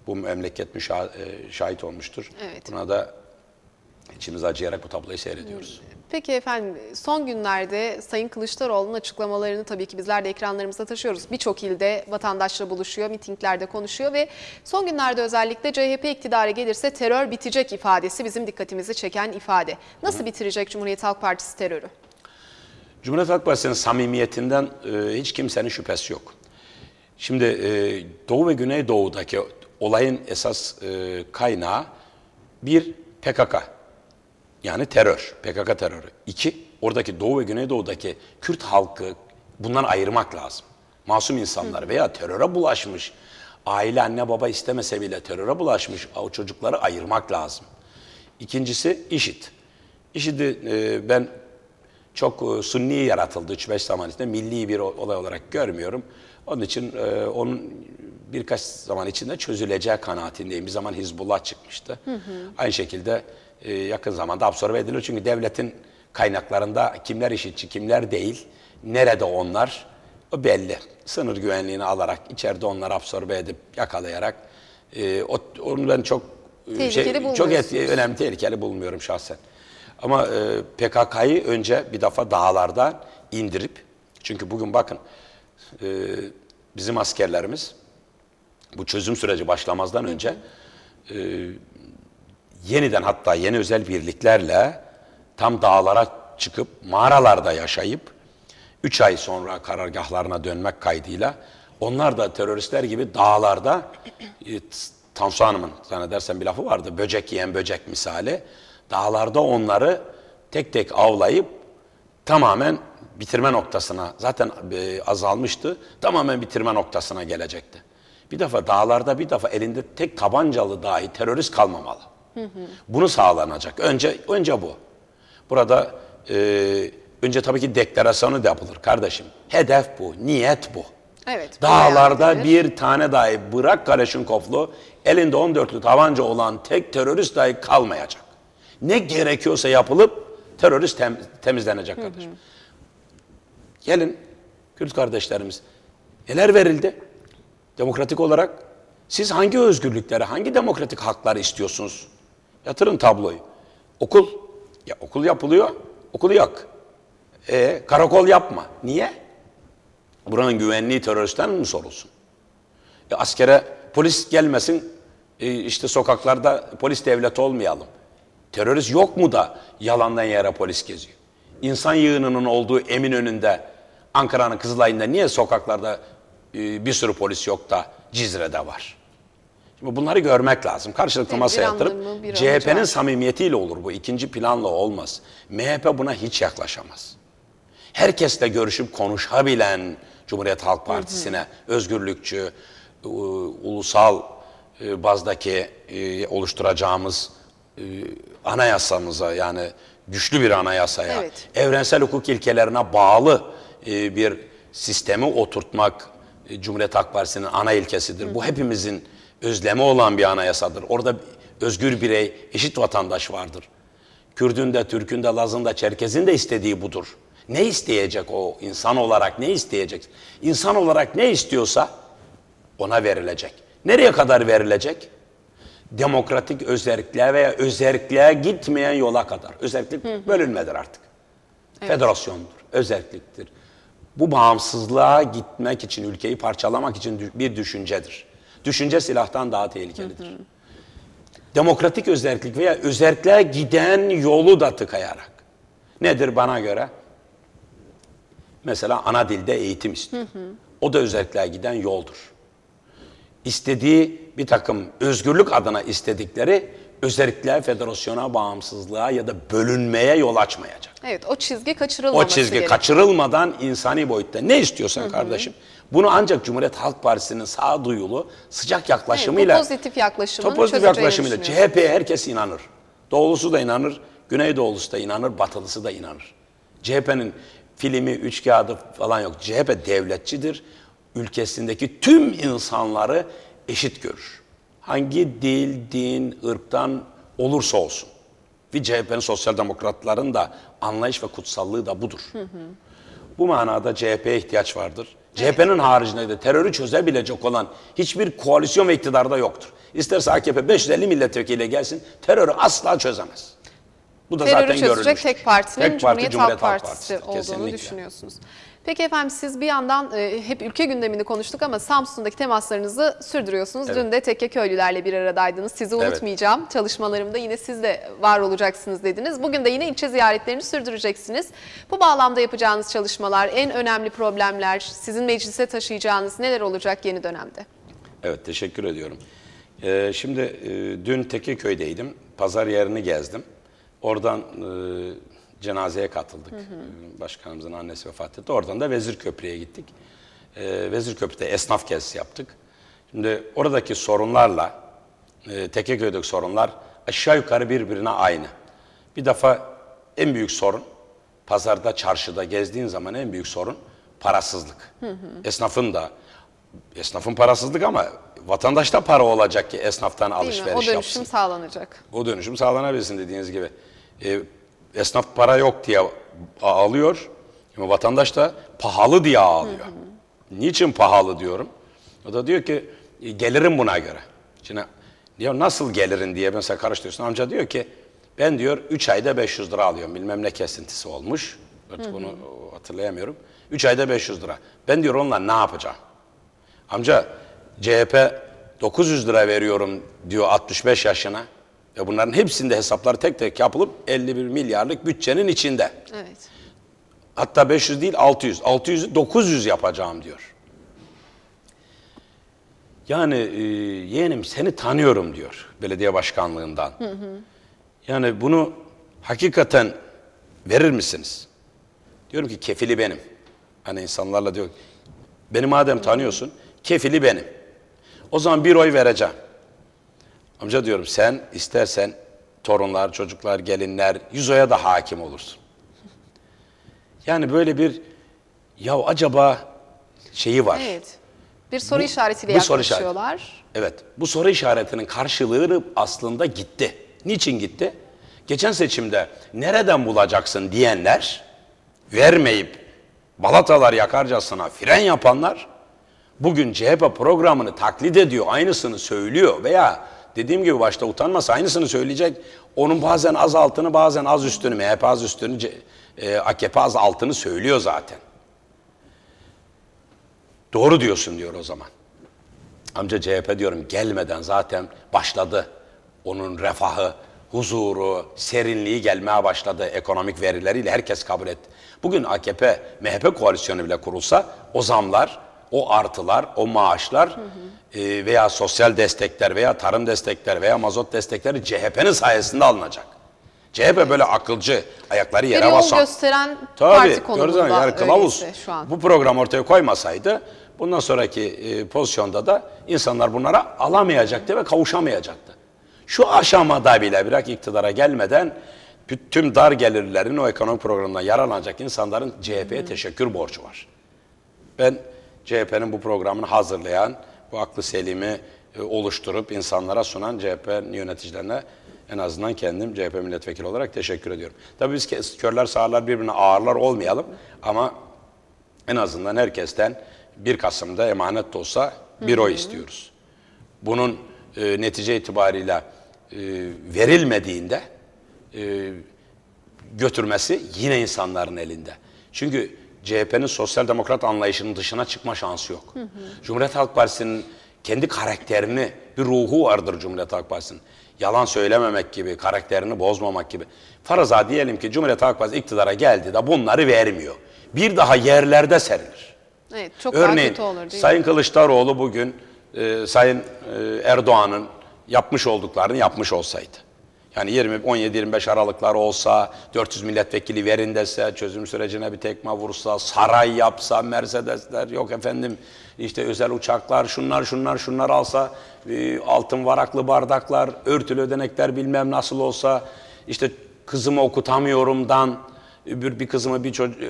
bu memleket müşah, e, şahit olmuştur. Evet. Buna da içimiz acıyarak bu tabloyu seyrediyoruz. Peki efendim son günlerde Sayın Kılıçdaroğlu'nun açıklamalarını tabii ki bizler de ekranlarımızda taşıyoruz. Birçok ilde vatandaşla buluşuyor, mitinglerde konuşuyor ve son günlerde özellikle CHP iktidara gelirse terör bitecek ifadesi bizim dikkatimizi çeken ifade. Nasıl Hı. bitirecek Cumhuriyet Halk Partisi terörü? Cumhuriyet Halk Partisi'nin samimiyetinden e, hiç kimsenin şüphesi yok. Şimdi e, Doğu ve Güneydoğu'daki olayın esas e, kaynağı bir PKK yani terör, PKK terörü. İki, oradaki Doğu ve Güneydoğu'daki Kürt halkı bundan ayırmak lazım. Masum insanlar veya teröre bulaşmış, aile anne baba istemese bile teröre bulaşmış o çocukları ayırmak lazım. İkincisi IŞİD. IŞİD'i e, ben çok e, sunni yaratıldı 3-5 zaman içinde. Milli bir olay olarak görmüyorum. Onun için e, onun birkaç zaman içinde çözüleceği kanaatindeyim. Bir zaman Hizbullah çıkmıştı. Hı hı. Aynı şekilde e, yakın zamanda absorbe edilir. Çünkü devletin kaynaklarında kimler işitçi, kimler değil, nerede onlar o belli. Sınır güvenliğini alarak, içeride onları absorbe edip, yakalayarak. E, o, onu ben çok e, şey, çok et, e, önemli tehlikeli bulmuyorum şahsen. Ama e, PKK'yı önce bir defa dağlardan indirip, çünkü bugün bakın e, bizim askerlerimiz bu çözüm süreci başlamazdan önce e, yeniden hatta yeni özel birliklerle tam dağlara çıkıp mağaralarda yaşayıp 3 ay sonra karargahlarına dönmek kaydıyla onlar da teröristler gibi dağlarda e, Tansu Hanım'ın zannedersen bir lafı vardı böcek yiyen böcek misali dağlarda onları tek tek avlayıp tamamen bitirme noktasına zaten e, azalmıştı tamamen bitirme noktasına gelecekti. Bir defa dağlarda bir defa elinde tek tabancalı dahi terörist kalmamalı. Hı hı. Bunu sağlanacak. Önce önce bu. Burada e, önce tabii ki deklarasyonu da yapılır kardeşim. Hedef bu, niyet bu. Evet. Dağlarda bir tane dahi bırak Kaleşinkovlu elinde 14'lü tabanca olan tek terörist dahi kalmayacak. Ne gerekiyorsa yapılıp terörist tem, temizlenecek kardeşim. Hı hı. Gelin Kürt kardeşlerimiz neler verildi? Demokratik olarak siz hangi özgürlükleri, hangi demokratik hakları istiyorsunuz? Yatırın tabloyu. Okul, ya okul yapılıyor, okul yok. E, karakol yapma. Niye? Buranın güvenliği teröristten mi sorulsun? E, askere polis gelmesin, e, işte sokaklarda polis devlet olmayalım. Terörist yok mu da yalandan yere polis geziyor? İnsan yığınının olduğu emin önünde Ankara'nın Kızılay'ında niye sokaklarda ee, bir sürü polis yok da Cizre'de var. Şimdi bunları görmek lazım. Karşılıklı evet, masaya yatırıp CHP'nin samimiyetiyle olur bu. ikinci planla olmaz. MHP buna hiç yaklaşamaz. Herkesle görüşüp konuşabilen Cumhuriyet Halk Partisi'ne hı özgürlükçü, e, ulusal e, bazdaki e, oluşturacağımız anayasamıza yani güçlü bir anayasaya, evet. evrensel hukuk ilkelerine bağlı bir sistemi oturtmak e, Cumhuriyet Halk Partisi'nin ana ilkesidir. Hı. Bu hepimizin özlemi olan bir anayasadır. Orada özgür birey, eşit vatandaş vardır. Kürdün de, Türk'ün de, Laz'ın da, Çerkez'in de istediği budur. Ne isteyecek o insan olarak ne isteyecek? İnsan olarak ne istiyorsa ona verilecek. Nereye kadar verilecek? Demokratik özellikliğe veya özellikliğe gitmeyen yola kadar. Özellik bölünmedir artık. Evet. Federasyondur, özelliktir. Bu bağımsızlığa gitmek için, ülkeyi parçalamak için bir düşüncedir. Düşünce silahtan daha tehlikelidir. Hı hı. Demokratik özellik veya özellikle giden yolu da tıkayarak. Nedir bana göre? Mesela ana dilde eğitim istiyor. Hı hı. O da özellikle giden yoldur. İstediği bir takım özgürlük adına istedikleri özellikle federasyona bağımsızlığa ya da bölünmeye yol açmayacak. Evet o çizgi kaçırılmaması O çizgi gerekiyor. kaçırılmadan insani boyutta ne istiyorsan Hı-hı. kardeşim bunu ancak Cumhuriyet Halk Partisi'nin sağduyulu sıcak yaklaşımıyla evet, pozitif yaklaşımın pozitif yaklaşımıyla CHP'ye herkes inanır. Doğulusu da inanır, Güneydoğulusu da inanır, Batılısı da inanır. CHP'nin filmi, üç kağıdı falan yok. CHP devletçidir. Ülkesindeki tüm insanları eşit görür hangi dil, din, ırktan olursa olsun. Ve CHP'nin sosyal demokratların da anlayış ve kutsallığı da budur. Hı hı. Bu manada CHP'ye ihtiyaç vardır. Evet. CHP'nin haricinde de terörü çözebilecek olan hiçbir koalisyon ve iktidarda yoktur. İsterse AKP 550 milletvekiliyle gelsin terörü asla çözemez. Bu da terörü zaten görülmüş. Terörü çözecek tek partinin tek parti, Cumhuriyet, Halk Partisi, Partisi olduğunu kesinlikle. düşünüyorsunuz. Peki efendim siz bir yandan e, hep ülke gündemini konuştuk ama Samsun'daki temaslarınızı sürdürüyorsunuz. Evet. Dün de Tekke Köylülerle bir aradaydınız. Sizi unutmayacağım. Evet. Çalışmalarımda yine siz de var olacaksınız dediniz. Bugün de yine ilçe ziyaretlerini sürdüreceksiniz. Bu bağlamda yapacağınız çalışmalar, en önemli problemler, sizin meclise taşıyacağınız neler olacak yeni dönemde? Evet teşekkür ediyorum. Ee, şimdi e, dün Tekeköy'deydim. Pazar yerini gezdim. Oradan e, cenazeye katıldık. Hı hı. Hmm, başkanımızın annesi vefat etti. Oradan da Vezir Köprü'ye gittik. E, Vezir Köprü'de esnaf gezisi yaptık. Şimdi oradaki sorunlarla e, Tekeköy'deki sorunlar aşağı yukarı birbirine aynı. Bir defa en büyük sorun pazarda, çarşıda gezdiğin zaman en büyük sorun parasızlık. Hı hı. Esnafın da esnafın parasızlık ama vatandaşta para olacak ki esnaftan Değil alışveriş yapsın. O dönüşüm yapsın. sağlanacak. O dönüşüm sağlanabilsin dediğiniz gibi. E, esnaf para yok diye ağlıyor. Ama vatandaş da pahalı diye ağlıyor. Hı hı. Niçin pahalı diyorum? O da diyor ki e, gelirim buna göre. Şimdi diyor nasıl gelirin diye mesela karıştırıyorsun. Amca diyor ki ben diyor 3 ayda 500 lira alıyorum. Bilmem ne kesintisi olmuş. Artık bunu hatırlayamıyorum. 3 ayda 500 lira. Ben diyor onunla ne yapacağım? Amca CHP 900 lira veriyorum diyor 65 yaşına. Ve bunların hepsinde hesaplar tek tek yapılıp 51 milyarlık bütçenin içinde. Evet. Hatta 500 değil 600. 600 900 yapacağım diyor. Yani e, yeğenim seni tanıyorum diyor belediye başkanlığından. Hı hı. Yani bunu hakikaten verir misiniz? Diyorum ki kefili benim. Hani insanlarla diyor beni madem tanıyorsun kefili benim. O zaman bir oy vereceğim. Amca diyorum sen istersen torunlar, çocuklar, gelinler, yüzoya da hakim olursun. Yani böyle bir ya acaba şeyi var. Evet. Bir soru bu, işaretiyle bu yaklaşıyorlar. Soru işareti. Evet. Bu soru işaretinin karşılığı aslında gitti. Niçin gitti? Geçen seçimde nereden bulacaksın diyenler vermeyip balatalar yakarcasına fren yapanlar bugün CHP programını taklit ediyor, aynısını söylüyor veya Dediğim gibi başta utanmasa aynısını söyleyecek. Onun bazen az altını bazen az üstünü, MHP az üstünü, e, AKP az altını söylüyor zaten. Doğru diyorsun diyor o zaman. Amca CHP diyorum gelmeden zaten başladı. Onun refahı, huzuru, serinliği gelmeye başladı ekonomik verileriyle herkes kabul etti. Bugün AKP, MHP koalisyonu bile kurulsa o zamlar o artılar, o maaşlar hı e, hı. veya sosyal destekler veya tarım destekler veya mazot destekleri CHP'nin sayesinde alınacak. CHP böyle akılcı, ayakları yere Ve basan. gösteren Tabii, parti konumunda yani kılavuz, şu an. Bu program ortaya koymasaydı bundan sonraki e, pozisyonda da insanlar bunlara alamayacaktı ve kavuşamayacaktı. Şu aşamada bile bırak iktidara gelmeden tüm dar gelirlerin o ekonomik programından yararlanacak insanların CHP'ye teşekkür borcu var. Ben CHP'nin bu programını hazırlayan, bu aklı selimi e, oluşturup insanlara sunan CHP yöneticilerine en azından kendim CHP milletvekili olarak teşekkür ediyorum. Tabii biz körler sağırlar birbirine ağırlar olmayalım ama en azından herkesten 1 Kasım'da emanet de olsa bir oy istiyoruz. Bunun e, netice itibariyle e, verilmediğinde e, götürmesi yine insanların elinde. Çünkü CHP'nin sosyal demokrat anlayışının dışına çıkma şansı yok. Hı hı. Cumhuriyet Halk Partisi'nin kendi karakterini, bir ruhu vardır Cumhuriyet Halk Partisi'nin. Yalan söylememek gibi, karakterini bozmamak gibi. Faraza diyelim ki Cumhuriyet Halk Partisi iktidara geldi de bunları vermiyor. Bir daha yerlerde serilir. Evet, çok Örneğin olur, değil Sayın mi? Kılıçdaroğlu bugün e, Sayın e, Erdoğan'ın yapmış olduklarını yapmış olsaydı yani 20 17-25 Aralıklar olsa, 400 milletvekili verin dese, çözüm sürecine bir tekme vursa, saray yapsa, Mercedesler yok efendim işte özel uçaklar, şunlar şunlar şunlar alsa, e, altın varaklı bardaklar, örtülü ödenekler bilmem nasıl olsa, işte kızımı okutamıyorumdan, bir, bir kızımı bir çocuk,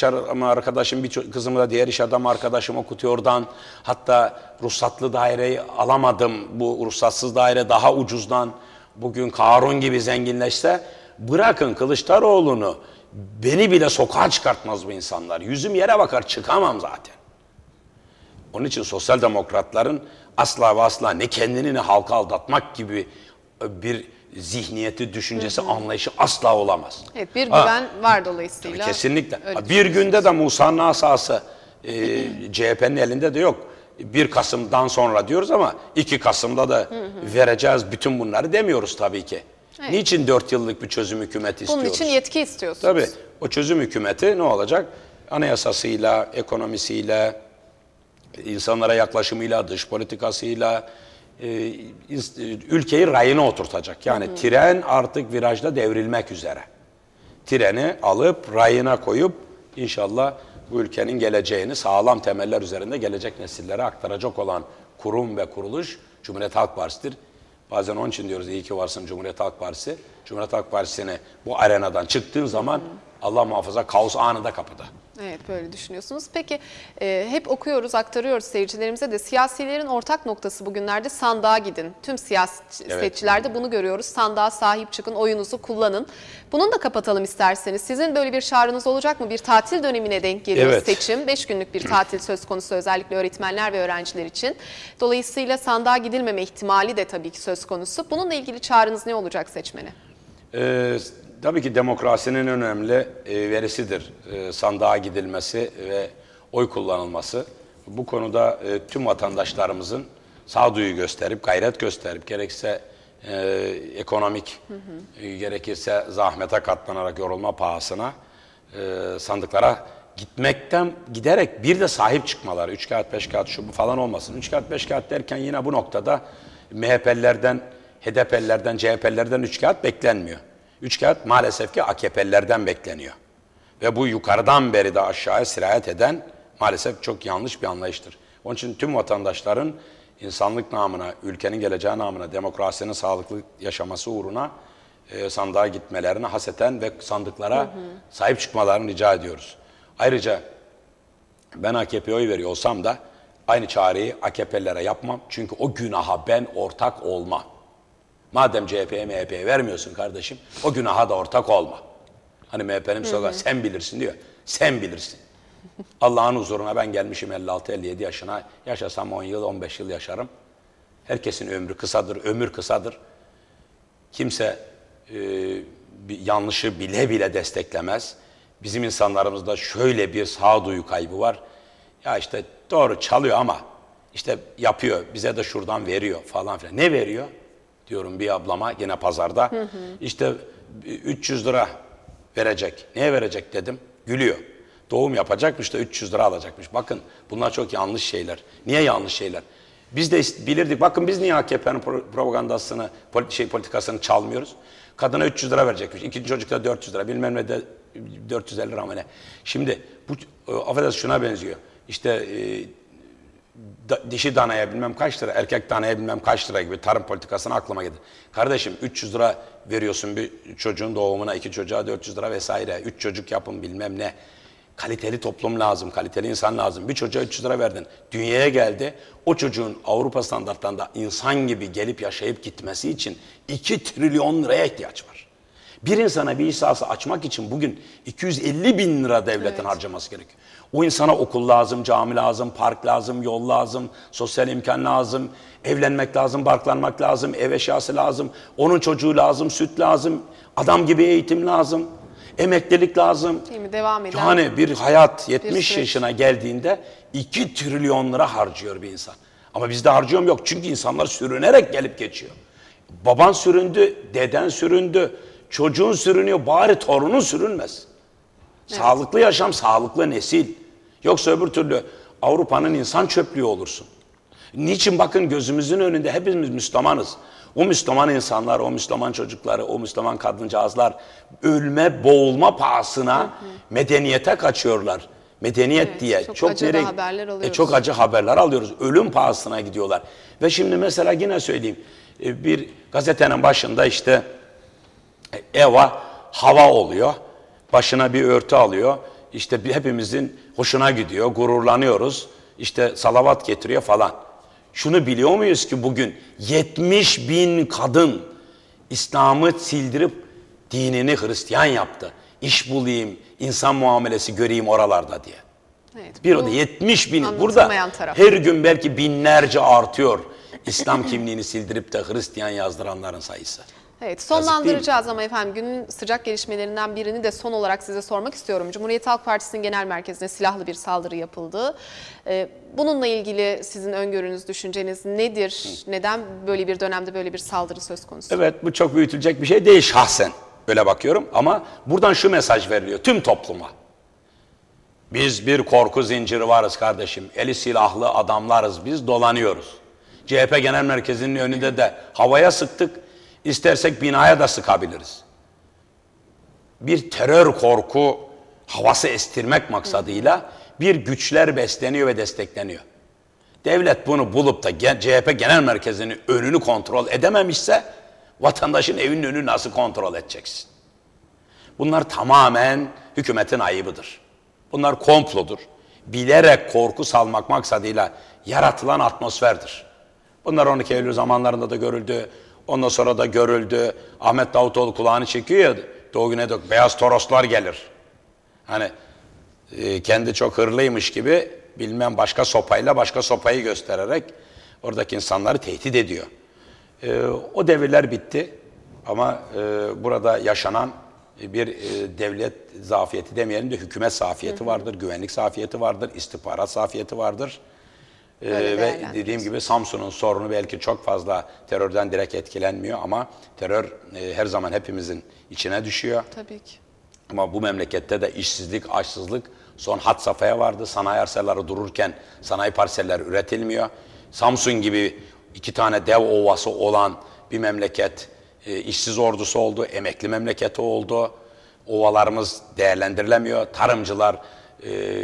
e, arkadaşım bir kızımı da diğer iş adam arkadaşım okutuyordan hatta ruhsatlı daireyi alamadım bu ruhsatsız daire daha ucuzdan bugün Karun gibi zenginleşse bırakın Kılıçdaroğlu'nu beni bile sokağa çıkartmaz bu insanlar. Yüzüm yere bakar çıkamam zaten. Onun için sosyal demokratların asla ve asla ne kendini ne halkı aldatmak gibi e, bir zihniyeti, düşüncesi, hı hı. anlayışı asla olamaz. Evet, bir güven ha, var dolayısıyla. kesinlikle. bir günde de Musa'nın asası e, CHP'nin elinde de yok. 1 Kasım'dan sonra diyoruz ama 2 Kasım'da da hı hı. vereceğiz bütün bunları demiyoruz tabii ki. Evet. Niçin 4 yıllık bir çözüm hükümeti Bunun istiyoruz? Bunun için yetki istiyorsunuz. Tabii o çözüm hükümeti ne olacak? Anayasasıyla, ekonomisiyle, insanlara yaklaşımıyla, dış politikasıyla e, ülkeyi rayına oturtacak. Yani hı hı. tren artık virajda devrilmek üzere. Treni alıp rayına koyup inşallah bu ülkenin geleceğini sağlam temeller üzerinde gelecek nesillere aktaracak olan kurum ve kuruluş Cumhuriyet Halk Partisi'dir. Bazen onun için diyoruz iyi ki varsın Cumhuriyet Halk Partisi. Cumhuriyet Halk Partisi'ni bu arenadan çıktığın zaman Allah muhafaza kaos anında kapıda. Evet böyle düşünüyorsunuz. Peki e, hep okuyoruz, aktarıyoruz seyircilerimize de siyasilerin ortak noktası bugünlerde sandığa gidin. Tüm siyasetçilerde evet. bunu görüyoruz. Sandığa sahip çıkın, oyunuzu kullanın. Bunun da kapatalım isterseniz. Sizin böyle bir çağrınız olacak mı? Bir tatil dönemine denk geliyor evet. seçim. Beş günlük bir tatil söz konusu özellikle öğretmenler ve öğrenciler için. Dolayısıyla sandığa gidilmeme ihtimali de tabii ki söz konusu. Bununla ilgili çağrınız ne olacak seçmene? Evet Tabii ki demokrasinin önemli e, verisidir e, sandığa gidilmesi ve oy kullanılması. Bu konuda e, tüm vatandaşlarımızın sağduyu gösterip, gayret gösterip, gerekse ekonomik, hı hı. gerekirse zahmete katlanarak yorulma pahasına sandıklara gitmekten giderek bir de sahip çıkmaları. Üç kağıt, beş kağıt şu bu falan olmasın. Üç kağıt, beş kağıt derken yine bu noktada MHP'lilerden, HDP'lilerden, CHP'lilerden üç kağıt beklenmiyor. Üç kağıt maalesef ki AKP'lilerden bekleniyor. Ve bu yukarıdan beri de aşağıya sirayet eden maalesef çok yanlış bir anlayıştır. Onun için tüm vatandaşların insanlık namına, ülkenin geleceği namına, demokrasinin sağlıklı yaşaması uğruna e, sandığa gitmelerine haseten ve sandıklara hı hı. sahip çıkmalarını rica ediyoruz. Ayrıca ben AKP'ye oy veriyor olsam da aynı çareyi AKP'lilere yapmam. Çünkü o günaha ben ortak olmam. Madem CHP'ye MHP'ye vermiyorsun kardeşim o günaha da ortak olma. Hani MHP'nin sloganı sen bilirsin diyor. Sen bilirsin. Allah'ın huzuruna ben gelmişim 56-57 yaşına. Yaşasam 10 yıl 15 yıl yaşarım. Herkesin ömrü kısadır, ömür kısadır. Kimse e, bir yanlışı bile bile desteklemez. Bizim insanlarımızda şöyle bir sağduyu kaybı var. Ya işte doğru çalıyor ama işte yapıyor bize de şuradan veriyor falan filan. Ne veriyor? diyorum bir ablama yine pazarda. Hı hı. İşte 300 e, lira verecek. Neye verecek dedim. Gülüyor. Doğum yapacakmış da 300 lira alacakmış. Bakın bunlar çok yanlış şeyler. Niye yanlış şeyler? Biz de bilirdik. Bakın biz niye AKP'nin propagandasını, şey politikasını çalmıyoruz? Kadına 300 lira verecekmiş. İkinci çocukta 400 lira. Bilmem ne de 450 lira mı ne. Şimdi bu e, affedersin şuna benziyor. İşte e, da, dişi danaya bilmem kaç lira, erkek danaya bilmem kaç lira gibi tarım politikasına aklıma gidi. Kardeşim 300 lira veriyorsun bir çocuğun doğumuna, iki çocuğa 400 lira vesaire. Üç çocuk yapın bilmem ne. Kaliteli toplum lazım, kaliteli insan lazım. Bir çocuğa 300 lira verdin. Dünyaya geldi. O çocuğun Avrupa standartlarında insan gibi gelip yaşayıp gitmesi için 2 trilyon liraya ihtiyaç var. Bir insana bir iş sahası açmak için bugün 250 bin lira devletin evet. harcaması gerekiyor. O insana okul lazım, cami lazım, park lazım, yol lazım, sosyal imkan lazım, evlenmek lazım, barklanmak lazım, ev eşyası lazım, onun çocuğu lazım, süt lazım, adam gibi eğitim lazım, emeklilik lazım. Değil mi? Devam eden. Yani bir hayat 70 bir yaşına geldiğinde 2 trilyon lira harcıyor bir insan. Ama bizde harcıyorum yok çünkü insanlar sürünerek gelip geçiyor. Baban süründü, deden süründü, çocuğun sürünüyor bari torunun sürünmez. Evet. Sağlıklı yaşam, sağlıklı nesil. Yoksa öbür türlü Avrupa'nın insan çöplüğü olursun. Niçin bakın gözümüzün önünde hepimiz Müslümanız. O Müslüman insanlar, o Müslüman çocukları, o Müslüman kadıncağızlar ölme, boğulma pahasına hı hı. medeniyete kaçıyorlar. Medeniyet evet, diye çok, çok acı direkt, haberler e, alıyoruz. E, çok acı haberler alıyoruz. Ölüm pahasına gidiyorlar. Ve şimdi mesela yine söyleyeyim. E, bir gazetenin başında işte Eva hava oluyor. Başına bir örtü alıyor işte hepimizin hoşuna gidiyor, gururlanıyoruz. İşte salavat getiriyor falan. Şunu biliyor muyuz ki bugün 70 bin kadın İslam'ı sildirip dinini Hristiyan yaptı. İş bulayım, insan muamelesi göreyim oralarda diye. Evet, bir o da 70 bin burada taraf. her gün belki binlerce artıyor İslam kimliğini sildirip de Hristiyan yazdıranların sayısı. Evet sonlandıracağız ama efendim günün sıcak gelişmelerinden birini de son olarak size sormak istiyorum. Cumhuriyet Halk Partisi'nin genel merkezine silahlı bir saldırı yapıldı. Ee, bununla ilgili sizin öngörünüz, düşünceniz nedir? Neden böyle bir dönemde böyle bir saldırı söz konusu? Evet bu çok büyütülecek bir şey değil şahsen. Öyle bakıyorum ama buradan şu mesaj veriliyor tüm topluma. Biz bir korku zinciri varız kardeşim. Eli silahlı adamlarız biz dolanıyoruz. CHP Genel Merkezi'nin önünde de havaya sıktık İstersek binaya da sıkabiliriz. Bir terör korku havası estirmek maksadıyla bir güçler besleniyor ve destekleniyor. Devlet bunu bulup da CHP Genel Merkezi'nin önünü kontrol edememişse vatandaşın evinin önünü nasıl kontrol edeceksin? Bunlar tamamen hükümetin ayıbıdır. Bunlar komplodur. Bilerek korku salmak maksadıyla yaratılan atmosferdir. Bunlar 12 Eylül zamanlarında da görüldü. Ondan sonra da görüldü. Ahmet Davutoğlu kulağını çekiyor ya Doğu Güneydoğu. Beyaz Toroslar gelir. Hani e, kendi çok hırlıymış gibi bilmem başka sopayla başka sopayı göstererek oradaki insanları tehdit ediyor. E, o devirler bitti ama e, burada yaşanan bir e, devlet zafiyeti demeyelim de hükümet zafiyeti vardır, güvenlik zafiyeti vardır, istihbarat zafiyeti vardır. Ee, ve dediğim gibi Samsun'un sorunu belki çok fazla terörden direkt etkilenmiyor ama terör e, her zaman hepimizin içine düşüyor. Tabii ki. Ama bu memlekette de işsizlik, açsızlık son hat safhaya vardı. Sanayi arsaları dururken sanayi parselleri üretilmiyor. Samsun gibi iki tane dev ovası olan bir memleket e, işsiz ordusu oldu, emekli memleketi oldu. Ovalarımız değerlendirilemiyor. Tarımcılar e,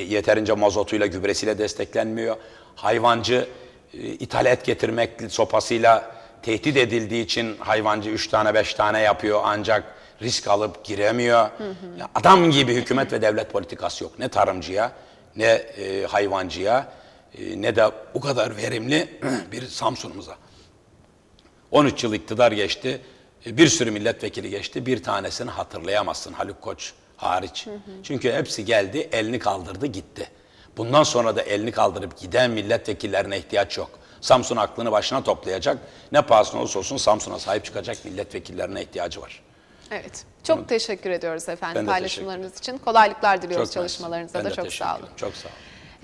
yeterince mazotuyla, gübresiyle desteklenmiyor. Hayvancı e, ithal et getirmek sopasıyla tehdit edildiği için hayvancı 3 tane 5 tane yapıyor ancak risk alıp giremiyor. Hı hı. adam gibi hükümet ve devlet politikası yok. Ne tarımcıya ne e, hayvancıya e, ne de bu kadar verimli bir Samsun'umuza. 13 yıl iktidar geçti. E, bir sürü milletvekili geçti. Bir tanesini hatırlayamazsın. Haluk Koç hariç. Hı hı. Çünkü hepsi geldi, elini kaldırdı, gitti. Bundan sonra da elini kaldırıp giden milletvekillerine ihtiyaç yok. Samsun aklını başına toplayacak, ne pahasına olursa olsun Samsun'a sahip çıkacak milletvekillerine ihtiyacı var. Evet. Çok Bunu, teşekkür ediyoruz efendim paylaşımlarınız için. Kolaylıklar diliyoruz çok çalışmalarınıza da. Çok sağ olun. Çok sağ olun.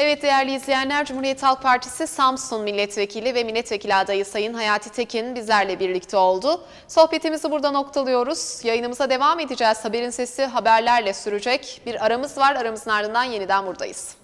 Evet değerli izleyenler Cumhuriyet Halk Partisi Samsun Milletvekili ve Milletvekili adayı Sayın Hayati Tekin bizlerle birlikte oldu. Sohbetimizi burada noktalıyoruz. Yayınımıza devam edeceğiz. Haberin sesi haberlerle sürecek. Bir aramız var. Aramızın ardından yeniden buradayız.